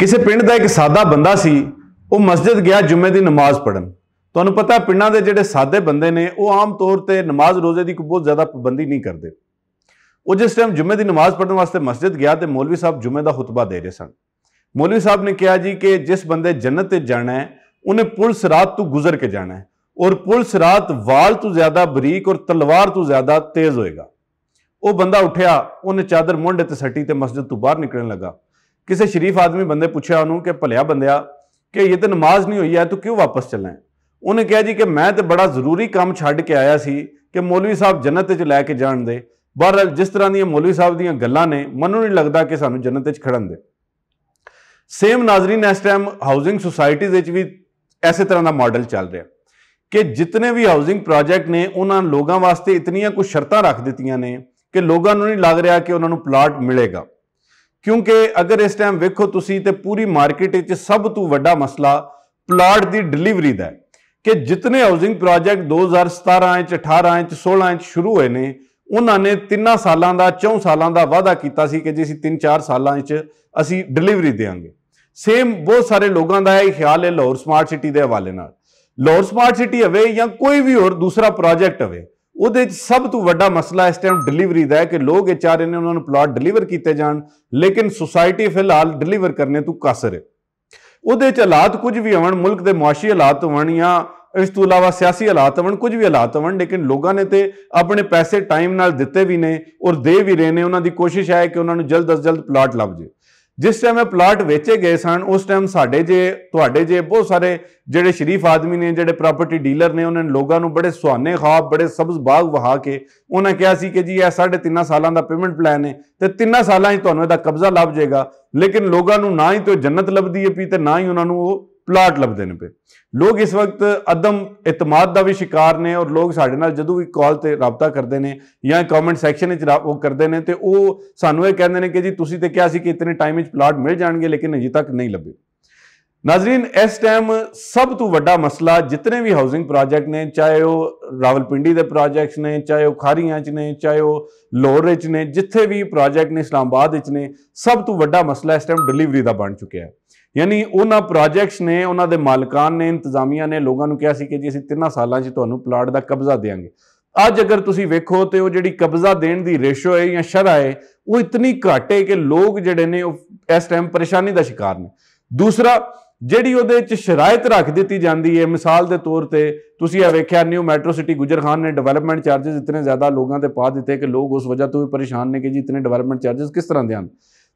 ਕਿਸੇ ਪਿੰਡ ਦਾ ਇੱਕ ਸਾਦਾ ਬੰਦਾ ਸੀ ਉਹ ਮਸਜਿਦ ਗਿਆ ਜੁਮੇ ਦੀ ਨਮਾਜ਼ ਪੜਨ ਤੁਹਾਨੂੰ ਪਤਾ ਪਿੰਡਾਂ ਦੇ ਜਿਹੜੇ ਸਾਦੇ ਬੰਦੇ ਨੇ ਉਹ ਆਮ ਤੌਰ ਤੇ ਨਮਾਜ਼ ਰੋਜ਼ੇ ਦੀ ਕੋਈ ਬਹੁਤ ਜ਼ਿਆਦਾ ਪਾਬੰਦੀ ਨਹੀਂ ਕਰਦੇ ਉਹ ਜਿਸ ਟਾਈਮ ਜੁਮੇ ਦੀ ਨਮਾਜ਼ ਪੜਨ ਵਾਸਤੇ ਮਸਜਿਦ ਗਿਆ ਤੇ ਮੌਲਵੀ ਸਾਹਿਬ ਜੁਮੇ ਦਾ ਖੁਤਬਾ ਦੇ ਰਹੇ ਸਨ ਮੌਲਵੀ ਸਾਹਿਬ ਨੇ ਕਿਹਾ ਜੀ ਕਿ ਜਿਸ ਬੰਦੇ ਜੰਨਤ ਤੇ ਜਾਣਾ ਹੈ ਉਹਨੇ ਪੁਲਿਸ ਰਾਤ ਤੋਂ ਗੁਜ਼ਰ ਕੇ ਜਾਣਾ ਹੈ और पुल रात वाल तो ज्यादा बरीक और तलवार तो ज्यादा तेज होएगा वह बंदा उठा उन्हें चादर मुंडे सटी तो मस्जिद तो बहर निकलन लगा ਕਿਸੇ شریف ਆਦਮੀ ਬੰਦੇ ਪੁੱਛਿਆ ਉਹਨੂੰ ਕਿ ਭਲਿਆ ਬੰਦਿਆ ਕਿ ਇਹ ਤਾਂ ਨਮਾਜ਼ ਨਹੀਂ ਹੋਈ ਐ ਤੂੰ ਕਿਉਂ ਵਾਪਸ ਚੱਲਣਾ ਹੈ ਉਹਨੇ ਕਿਹਾ ਜੀ ਕਿ ਮੈਂ ਤੇ ਬੜਾ ਜ਼ਰੂਰੀ ਕੰਮ ਛੱਡ ਕੇ ਆਇਆ ਸੀ ਕਿ ਮੌਲਵੀ ਸਾਹਿਬ ਜੰਨਤ ਵਿੱਚ ਲੈ ਕੇ ਜਾਣ ਦੇ ਬਹਰਹਾਲ ਜਿਸ ਤਰ੍ਹਾਂ ਦੀਆਂ ਮੌਲਵੀ ਸਾਹਿਬ ਦੀਆਂ ਗੱਲਾਂ ਨੇ ਮੈਨੂੰ ਨਹੀਂ ਲੱਗਦਾ ਕਿ ਸਾਨੂੰ ਜੰਨਤ ਵਿੱਚ ਖੜਨ ਦੇ ਸੇਮ ਨਾਜ਼ਰੀਨ ਇਸ ਟਾਈਮ ਹਾਊਸਿੰਗ ਸੁਸਾਇਟੀਜ਼ ਵਿੱਚ ਵੀ ਐਸੇ ਤਰ੍ਹਾਂ ਦਾ ਮਾਡਲ ਚੱਲ ਰਿਹਾ ਕਿ ਜਿੰਨੇ ਵੀ ਹਾਊਸਿੰਗ ਪ੍ਰੋਜੈਕਟ ਨੇ ਉਹਨਾਂ ਲੋਕਾਂ ਵਾਸਤੇ ਇਤਨੀਆਂ ਕੁ ਸ਼ਰਤਾਂ ਰੱਖ ਦਿੱਤੀਆਂ ਨੇ ਕਿ ਲੋਕਾਂ ਨੂੰ ਨਹੀਂ ਲੱਗ ਰਿਹਾ ਕਿ ਉਹਨਾਂ ਨੂੰ ਪਲਾਟ ਮਿਲੇਗਾ ਕਿਉਂਕਿ ਅਗਰ ਇਸ ਟਾਈਮ ਵੇਖੋ ਤੁਸੀਂ ਤੇ ਪੂਰੀ ਮਾਰਕੀਟ ਵਿੱਚ ਸਭ ਤੋਂ ਵੱਡਾ ਮਸਲਾ ਪਲਾਟ ਦੀ ਡਿਲੀਵਰੀ ਦਾ ਹੈ ਕਿ ਜਿੰਨੇ ਹਾਊਸਿੰਗ ਪ੍ਰੋਜੈਕਟ 2017 ਵਿੱਚ 18 ਵਿੱਚ 16 ਵਿੱਚ ਸ਼ੁਰੂ ਹੋਏ ਨੇ ਉਹਨਾਂ ਨੇ ਤਿੰਨਾਂ ਸਾਲਾਂ ਦਾ ਚੌਂ ਸਾਲਾਂ ਦਾ ਵਾਅਦਾ ਕੀਤਾ ਸੀ ਕਿ ਜੇ ਅਸੀਂ 3-4 ਸਾਲਾਂ ਵਿੱਚ ਅਸੀਂ ਡਿਲੀਵਰੀ ਦੇਵਾਂਗੇ ਸੇਮ ਬਹੁਤ ਸਾਰੇ ਲੋਕਾਂ ਦਾ ਇਹ ਖਿਆਲ ਹੈ ਲਾਹੌਰ ਸਮਾਰਟ ਸਿਟੀ ਦੇ ਹਵਾਲੇ ਨਾਲ ਲਾਹੌਰ ਸਮਾਰਟ ਸਿਟੀ ਹੋਵੇ ਜਾਂ ਕੋਈ ਵੀ ਹੋਰ ਦੂਸਰਾ ਪ੍ਰੋਜੈਕਟ ਹੋਵੇ ਉਹਦੇ ਵਿੱਚ ਸਭ ਤੋਂ ਵੱਡਾ ਮਸਲਾ ਇਸ ਟਾਈਮ ਡਿਲੀਵਰੀ ਦਾ ਹੈ ਕਿ ਲੋਕ ਇਹ ਚਾਹ ਰਹੇ ਨੇ ਉਹਨਾਂ ਨੂੰ ਪਲਾਟ ਡਿਲੀਵਰ ਕੀਤੇ ਜਾਣ ਲੇਕਿਨ ਸੁਸਾਇਟੀ ਫਿਲਹਾਲ ਡਿਲੀਵਰ ਕਰਨੇ ਤੋਂ ਕਾਸਰ ਹੈ ਉਹਦੇ ਚ ਹਾਲਾਤ ਕੁਝ ਵੀ ਹੋਣ ਮੁਲਕ ਦੇ ਮੁਆਸ਼ੀ ਹਾਲਾਤ ਹੋਣ ਜਾਂ ਇਸ ਤੋਂ ਇਲਾਵਾ ਸਿਆਸੀ ਹਾਲਾਤ ਹੋਣ ਕੁਝ ਵੀ ਹਾਲਾਤ ਹੋਣ ਲੇਕਿਨ ਲੋਕਾਂ ਨੇ ਤੇ ਆਪਣੇ ਪੈਸੇ ਟਾਈਮ ਨਾਲ ਦਿੱਤੇ ਵੀ ਨੇ ਔਰ ਦੇ ਵੀ ਰਹੇ ਨੇ ਉਹਨਾਂ ਦੀ ਕੋਸ਼ਿਸ਼ ਹੈ ਕਿ ਉਹਨਾਂ ਨੂੰ ਜਲਦ ਅਜ਼ ਜਲਦ ਪਲਾਟ ਲੱਭ ਜੇ ਜਿਸ ਟਾਈਮ ਇਹ ਪਲਾਟ ਵੇਚੇ ਗਏ ਸਨ ਉਸ ਟਾਈਮ ਸਾਡੇ ਜੇ ਤੁਹਾਡੇ ਜੇ ਬਹੁਤ ਸਾਰੇ ਜਿਹੜੇ ਸ਼ਰੀਫ ਆਦਮੀ ਨੇ ਜਿਹੜੇ ਪ੍ਰਾਪਰਟੀ ਡੀਲਰ ਨੇ ਉਹਨਾਂ ਨੇ ਲੋਕਾਂ ਨੂੰ ਬੜੇ ਸੁਹਾਨੇ ਖਾਬ ਬੜੇ ਸਬਜ਼ ਬਾਗ ਵਹਾ ਕੇ ਉਹਨਾਂ ਕਿਹਾ ਸੀ ਕਿ ਜੀ ਇਹ ਸਾਡੇ 3.5 ਸਾਲਾਂ ਦਾ ਪੇਮੈਂਟ ਪਲਾਨ ਹੈ ਤੇ 3 ਸਾਲਾਂ 'ਚ ਤੁਹਾਨੂੰ ਇਹਦਾ ਕਬਜ਼ਾ ਲੱਭ ਜਾਏਗਾ ਲੇਕਿਨ ਲੋਕਾਂ ਨੂੰ ਨਾ ਹੀ ਤੋਂ ਜੰਨਤ ਲੱਭਦੀ ਹੈ ਪੀ ਤੇ ਨਾ ਹੀ ਉਹਨਾਂ ਨੂੰ ਉਹ ਪਲਾਟ ਲੱਭਦੇ ਨੇ ਪਏ ਲੋਕ ਇਸ ਵਕਤ ਅਦਮ ਇਤਮਾਦ ਦਾ ਵੀ ਸ਼ਿਕਾਰ ਨੇ ਔਰ ਲੋਕ ਸਾਡੇ ਨਾਲ ਜਦੋਂ ਵੀ ਕਾਲ ਤੇ ਰਾਬਤਾ ਕਰਦੇ ਨੇ ਜਾਂ ਕਮੈਂਟ ਸੈਕਸ਼ਨ ਵਿੱਚ ਉਹ ਕਰਦੇ ਨੇ ਤੇ ਉਹ ਸਾਨੂੰ ਇਹ ਕਹਿੰਦੇ ਨੇ ਕਿ ਜੀ ਤੁਸੀਂ ਤੇ ਕਿਹਾ ਸੀ ਕਿ ਇਤਨੇ ਟਾਈਮ ਵਿੱਚ ਪਲਾਟ ਮਿਲ ਜਾਣਗੇ ਲੇਕਿਨ ਅਜੇ ਤੱਕ ਨਹੀਂ ਲੱਭੇ ਨਾਜ਼ਰੀਨ ਇਸ ਟਾਈਮ ਸਭ ਤੋਂ ਵੱਡਾ ਮਸਲਾ ਜਿੰਨੇ ਵੀ ਹਾਊਸਿੰਗ ਪ੍ਰੋਜੈਕਟ ਨੇ ਚਾਹੇ ਉਹ ਰਾਵਲਪਿੰਡੀ ਦੇ ਪ੍ਰੋਜੈਕਟਸ ਨੇ ਚਾਹੇ ਉਹ ਖਾਰੀਆਂ 'ਚ ਨੇ ਚਾਹੇ ਉਹ ਲਾਹੌਰ ਵਿੱਚ ਨੇ ਜਿੱਥੇ ਵੀ ਪ੍ਰੋਜੈਕਟ ਨੇ ਇਸਲਾਮਾਬਾਦ ਵਿੱਚ ਨੇ ਸਭ ਤੋਂ ਵੱਡਾ ਮਸਲਾ ਇਸ ਟਾਈਮ ਡਿਲੀਵਰੀ ਦਾ ਬਣ ਚੁੱਕਿਆ ਹੈ ਯਾਨੀ ਉਹਨਾਂ ਪ੍ਰੋਜੈਕਟਸ ਨੇ ਉਹਨਾਂ ਦੇ ਮਾਲਕਾਂ ਨੇ ਇੰਤਜ਼ਾਮੀਆਂ ਨੇ ਲੋਕਾਂ ਨੂੰ ਕਿਹਾ ਸੀ ਕਿ ਜੀ ਅਸੀਂ ਤਿੰਨਾਂ ਸਾਲਾਂ 'ਚ ਤੁਹਾਨੂੰ ਪਲਾਟ ਦਾ ਕਬਜ਼ਾ ਦੇਵਾਂਗੇ ਅੱਜ ਅਗਰ ਤੁਸੀਂ ਵੇਖੋ ਤੇ ਉਹ ਜਿਹੜੀ ਕਬਜ਼ਾ ਦੇਣ ਦੀ ਰੇਸ਼ੋ ਹੈ ਜਾਂ ਸ਼ਰਾ ਹੈ ਉਹ ਇਤਨੀ ਘੱਟ ਹੈ ਕਿ ਲੋਕ ਜਿਹੜੇ ਨੇ ਉਹ ਇਸ ਟਾਈਮ ਪਰੇਸ਼ਾਨੀ ਦਾ ਸ਼ਿਕਾਰ ਨੇ ਦੂਸਰਾ ਜਿਹੜੀ ਉਹਦੇ ਵਿੱਚ ਸ਼ਰਾਇਤ ਰੱਖ ਦਿੱਤੀ ਜਾਂਦੀ ਹੈ ਮਿਸਾਲ ਦੇ ਤੌਰ ਤੇ ਤੁਸੀਂ ਇਹ ਵੇਖਿਆ ਨਿਊ ਮੈਟਰੋ ਸਿਟੀ ਗੁਜਰਖਾਨ ਨੇ ਡਿਵੈਲਪਮੈਂਟ ਚਾਰजेस ਇਤਨੇ ਜ਼ਿਆਦਾ ਲੋਕਾਂ ਤੇ ਪਾ ਦਿੱਤੇ ਕਿ ਲੋਕ ਉਸ ਵਜ੍ਹਾ ਤੋਂ ਵੀ ਪਰੇਸ਼ਾਨ ਨੇ ਕਿ ਜੀ ਇਤਨੇ ਡਿਵੈਲਪਮੈਂਟ ਚਾਰजेस ਕਿਸ ਤਰ੍ਹਾਂ ਦੇ ਹਨ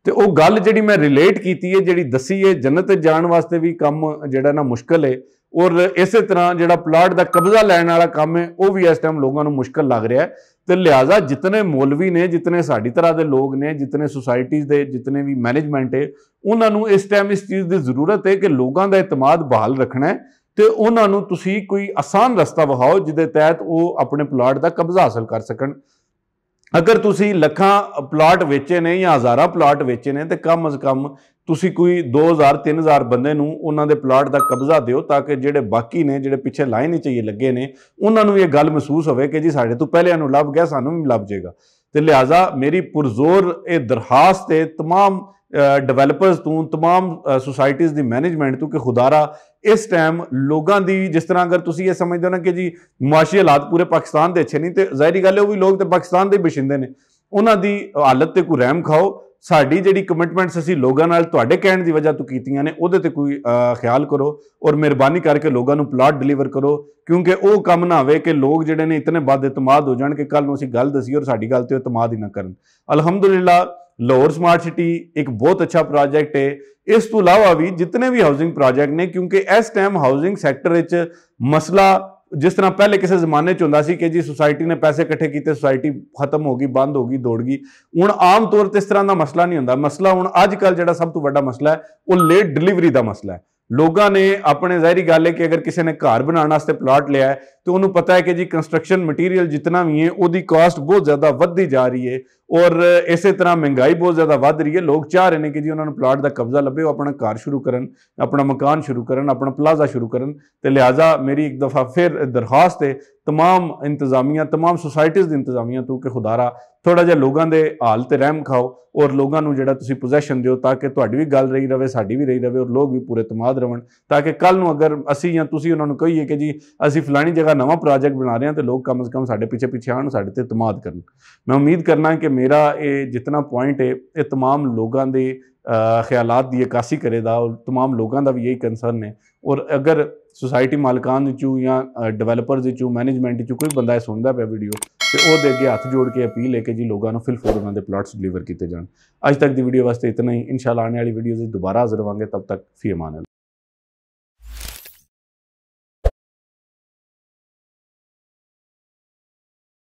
ਤੇ ਉਹ ਗੱਲ ਜਿਹੜੀ ਮੈਂ ਰਿਲੇਟ ਕੀਤੀ ਹੈ ਜਿਹੜੀ ਦੱਸੀ ਹੈ ਜੰਨਤ ਜਾਣ ਵਾਸਤੇ ਵੀ ਕੰਮ ਜਿਹੜਾ ਨਾ ਮੁਸ਼ਕਲ ਹੈ ਔਰ ਇਸੇ ਤਰ੍ਹਾਂ ਜਿਹੜਾ ਪਲਾਟ ਦਾ ਕਬਜ਼ਾ ਲੈਣ ਵਾਲਾ ਕੰਮ ਹੈ ਉਹ ਵੀ ਇਸ ਟਾਈਮ ਲੋਕਾਂ ਨੂੰ ਮੁਸ਼ਕਲ ਲੱਗ ਰਿਹਾ ਹੈ ਤੇ ਲਿਆਜ਼ਾ ਜਿੰਨੇ ਮੌਲਵੀ ਨੇ ਜਿੰਨੇ ਸਾਡੀ ਤਰ੍ਹਾਂ ਦੇ ਲੋਕ ਨੇ ਜਿੰਨੇ ਸੁਸਾਇਟੀਜ਼ ਦੇ ਜਿੰਨੇ ਵੀ ਮੈਨੇਜਮੈਂਟ ਹੈ ਉਹਨਾਂ ਨੂੰ ਇਸ ਟਾਈਮ ਇਸ ਚੀਜ਼ ਦੀ ਜ਼ਰੂਰਤ ਹੈ ਕਿ ਲੋਕਾਂ ਦਾ ਇਤਮਾਦ ਬਹਾਲ ਰੱਖਣਾ ਹੈ ਤੇ ਉਹਨਾਂ ਨੂੰ ਤੁਸੀਂ ਕੋਈ ਆਸਾਨ ਰਸਤਾ ਵਹਾਓ ਜਿਹਦੇ ਤਹਿਤ ਉਹ ਆਪਣੇ ਪਲਾਟ ਦਾ ਕਬਜ਼ਾ ਹਾਸਲ ਕਰ ਸਕਣ ਅਗਰ ਤੁਸੀਂ ਲੱਖਾਂ ਪਲਾਟ ਵੇਚੇ ਨੇ ਜਾਂ ਹਜ਼ਾਰਾਂ ਪਲਾਟ ਵੇਚੇ ਨੇ ਤੇ ਕਮ ਅਜ਼ ਕਮ ਤੁਸੀਂ ਕੋਈ 2000 3000 ਬੰਦੇ ਨੂੰ ਉਹਨਾਂ ਦੇ ਪਲਾਟ ਦਾ ਕਬਜ਼ਾ ਦਿਓ ਤਾਂ ਕਿ ਜਿਹੜੇ ਬਾਕੀ ਨੇ ਜਿਹੜੇ ਪਿੱਛੇ ਲਾਈਨ ਵਿੱਚ ਚਾਹੀਏ ਲੱਗੇ ਨੇ ਉਹਨਾਂ ਨੂੰ ਇਹ ਗੱਲ ਮਹਿਸੂਸ ਹੋਵੇ ਕਿ ਜੀ ਸਾਡੇ ਤੋਂ ਪਹਿਲਿਆਂ ਨੂੰ ਲੱਭ ਗਿਆ ਸਾਨੂੰ ਵੀ ਲੱਭ ਜਾਏਗਾ ਤੇ ਲਿਆਜ਼ਾ ਮੇਰੀ ਪੁਰਜ਼ੋਰ ਇਹ ਦਰਖਾਸਤ ਹੈ तमाम ਡਿਵੈਲਪਰਸ ਤੋਂ तमाम ਸੁਸਾਇਟੀਆਂ ਦੀ ਮੈਨੇਜਮੈਂਟ ਤੋਂ ਕਿ ਖੁਦਾਰਾ ਇਸ ਟਾਈਮ ਲੋਕਾਂ ਦੀ ਜਿਸ ਤਰ੍ਹਾਂ ਅਗਰ ਤੁਸੀਂ ਇਹ ਸਮਝਦੇ ਹੋ ਨਾ ਕਿ ਜੀ ਮਾਸ਼ੀ ਹਾਲਾਤ ਪੂਰੇ ਪਾਕਿਸਤਾਨ ਦੇ ਅੱਛੇ ਨਹੀਂ ਤੇ ਜ਼ਾਹਿਰੀ ਗੱਲ ਹੈ ਉਹ ਵੀ ਲੋਕ ਤੇ ਪਾਕਿਸਤਾਨ ਦੇ ਬਸ਼ਿੰਦੇ ਨੇ ਉਹਨਾਂ ਦੀ ਹਾਲਤ ਤੇ ਕੋਈ ਰਹਿਮ ਖਾਓ ਸਾਡੀ ਜਿਹੜੀ ਕਮਿਟਮੈਂਟਸ ਅਸੀਂ ਲੋਕਾਂ ਨਾਲ ਤੁਹਾਡੇ ਕਹਿਣ ਦੀ ਵਜ੍ਹਾ ਤੋਂ ਕੀਤੀਆਂ ਨੇ ਉਹਦੇ ਤੇ ਕੋਈ ਖਿਆਲ ਕਰੋ ਔਰ ਮਿਹਰਬਾਨੀ ਕਰਕੇ ਲੋਕਾਂ ਨੂੰ ਪਲਾਟ ਡਿਲੀਵਰ ਕਰੋ ਕਿਉਂਕਿ ਉਹ ਕੰਮ ਨਾ ਹੋਵੇ ਕਿ ਲੋਕ ਜਿਹੜੇ ਨੇ ਇਤਨੇ ਬਾਦ ਇਤਮਾਦ ਹੋ ਜਾਣ ਕਿ ਕੱਲ ਨੂੰ ਅਸੀਂ ਗੱਲ ਦਸੀ ਔਰ ਸਾਡੀ ਗੱਲ ਤੇ ਇਤਮਾਦ ਹੀ ਨਾ ਕਰਨ ਅਲਹਮਦੁਲਿਲਾ ਲਾਹੌਰ ਸਮਾਰਟ ਸਿਟੀ ਇੱਕ ਬਹੁਤ ਅੱਛਾ ਪ੍ਰੋਜੈਕਟ ਹੈ ਇਸ ਤੋਂ ਇਲਾਵਾ ਵੀ ਜਿੰਨੇ ਵੀ ਹਾਊਸਿੰਗ ਪ੍ਰੋਜੈਕਟ ਨੇ ਕਿਉਂਕਿ ਇਸ ਟਾਈਮ ਹਾਊਸਿੰਗ ਸੈਕਟਰ ਵਿੱਚ ਮਸਲਾ ਜਿਸ ਤਰ੍ਹਾਂ ਪਹਿਲੇ ਕਿਸੇ ਜ਼ਮਾਨੇ 'ਚ ਹੁੰਦਾ ਸੀ ਕਿ ਜੀ ਸੁਸਾਇਟੀ ਨੇ ਪੈਸੇ ਇਕੱਠੇ ਕੀਤੇ ਸੁਸਾਇਟੀ ਖਤਮ ਹੋ ਗਈ ਬੰਦ ਹੋ ਗਈ ਦੌੜ ਗਈ ਹੁਣ ਆਮ ਤੌਰ ਤੇ ਇਸ ਤਰ੍ਹਾਂ ਦਾ ਮਸਲਾ ਨਹੀਂ ਹੁੰਦਾ ਮਸਲਾ ਹੁਣ ਅੱਜ ਕੱਲ ਜਿਹੜਾ ਸਭ ਤੋਂ ਵੱਡਾ ਮਸਲਾ ਹੈ ਉਹ ਲੇਟ ਡਿਲੀਵਰੀ ਦਾ ਮਸਲਾ ਹੈ ਲੋਕਾਂ ਨੇ ਆਪਣੇ ਜ਼ਾਹਿਰੀ ਗੱਲ ਹੈ ਕਿ ਅਗਰ ਕਿਸੇ ਨੇ ਘਰ ਬਣਾਉਣ ਵਾਸਤੇ ਪਲਾਟ ਲਿਆ ਹੈ ਤੇ ਉਹਨੂੰ ਪਤਾ ਹੈ ਕਿ ਜੀ ਕੰਸਟਰਕਸ਼ਨ ਮਟੀਰੀਅਲ ਜਿੰਨਾ ਵੀ ਹੈ ਉਹਦੀ ਕਾਸਟ ਬਹੁਤ ਜ਼ਿਆਦਾ ਵੱਧਦੀ ਜਾ ਰਹੀ ਹੈ ਔਰ ਇਸੇ ਤਰ੍ਹਾਂ ਮਹਿੰਗਾਈ ਬਹੁਤ ਜ਼ਿਆਦਾ ਵੱਧ ਰਹੀ ਹੈ ਲੋਕ ਚਾਹ ਰਹੇ ਨੇ ਕਿ ਜੀ ਉਹਨਾਂ ਨੂੰ ਪਲਾਟ ਦਾ ਕਬਜ਼ਾ ਲੱਭੇ ਉਹ ਆਪਣਾ ਘਰ ਸ਼ੁਰੂ ਕਰਨ ਆਪਣਾ ਮਕਾਨ ਸ਼ੁਰੂ ਕਰਨ ਆਪਣਾ ਪਲਾਜ਼ਾ ਸ਼ੁਰੂ ਕਰਨ ਤੇ ਲਿਆਜ਼ਾ ਮੇਰੀ ਇੱਕ ਦਫਾ ਫਿਰ ਦਰਖਾਸਤ ਹੈ ਤਮਾਮ ਇੰਤਜ਼ਾਮੀਆਂ ਤਮਾਮ ਸੁਸਾਇਟੀਆਂ ਦੇ ਇੰਤਜ਼ਾਮੀਆਂ ਤੋਂ ਕਿ ਖੁਦਾਰਾ ਥੋੜਾ ਜਿਹਾ ਲੋਕਾਂ ਦੇ ਹਾਲ ਤੇ ਰਹਿਮ ਖਾਓ ਔਰ ਲੋਕਾਂ ਨੂੰ ਜਿਹੜਾ ਤੁਸੀਂ ਪੋਜੈਸ਼ਨ ਦਿਓ ਤਾਂ ਕਿ ਤੁਹਾਡੀ ਵੀ ਗੱਲ ਰਹੀ ਰਵੇ ਸਾਡੀ ਵੀ ਰਹੀ ਰਵੇ ਔਰ ਲੋਕ ਵੀ ਪੂਰੇ ਤਮਾਦ ਰਵਣ ਤਾਂ ਕਿ ਕੱਲ ਨੂੰ ਅਗਰ ਅਸੀਂ ਜਾਂ ਤੁਸੀਂ ਉਹਨਾਂ ਨੂੰ ਕਹੀਏ ਕਿ ਜੀ ਅਸੀਂ ਫਲਾਣੀ ਜਗ੍ਹਾ ਨਵਾਂ ਪ੍ਰੋਜੈਕਟ ਬਣਾ ਰਹੇ ਹਾਂ ਤੇ ਲੋਕ ਕਮ ਸੇ ਕਮ ਸਾਡੇ ਪਿੱਛੇ ਪਿੱਛੇ ਆਣ ਸਾਡੇ ਤੇ ਤਮਾਦ ਕਰਨ ਮੈਂ ਉਮੀਦ ਕਰਨਾ ਕਿ ਮੇਰਾ ਇਹ ਜਿੰਨਾ ਪੁਆਇੰਟ ਹੈ ਇਹ तमाम ਲੋਕਾਂ ਦੇ ਖਿਆਲਾਂ ਦੀ ਇਕਾਸੀ ਕਰੇ ਦਾ ਔਰ तमाम ਲੋਕਾਂ ਦਾ ਵੀ ਇਹੀ ਕੰਸਰਨ ਹੈ ਔਰ ਅਗਰ ਸੁਸਾਇਟੀ ਮਾਲਕਾਂ ਦੇ ਚੋਂ ਜਾਂ ਡਿਵੈਲਪਰਸ ਦੇ ਚੋਂ ਮੈਨੇਜਮੈਂਟ ਦੇ ਚੋਂ ਕੋਈ ਬੰਦਾ ਇਹ ਸੁਣਦਾ ਪਿਆ ਵੀਡੀਓ ਤੇ ਉਹ ਦੇ ਅੱਗੇ ਹੱਥ ਜੋੜ ਕੇ ਅਪੀਲ ਹੈ ਕਿ ਜੀ ਲੋਕਾਂ ਨੂੰ ਫਿਲ ਫੋਰ ਉਹਨਾਂ ਦੇ ਪਲਾਟਸ ਡਿਲੀਵਰ ਕੀਤੇ ਜਾਣ ਅੱਜ ਤੱਕ ਦੀ ਵੀਡੀਓ ਵਾਸਤੇ ਇਤਨਾ ਹੀ ਇਨਸ਼ਾਅੱਲਾ ਆਉਣ ਵਾਲੀ ਵੀਡੀਓਜ਼ ਦੁਬਾਰਾ ਹਾਜ਼ਰ ਹੋਵਾਂਗੇ ਤਬ ਤੱਕ ਫੀ ਅਮਾਨ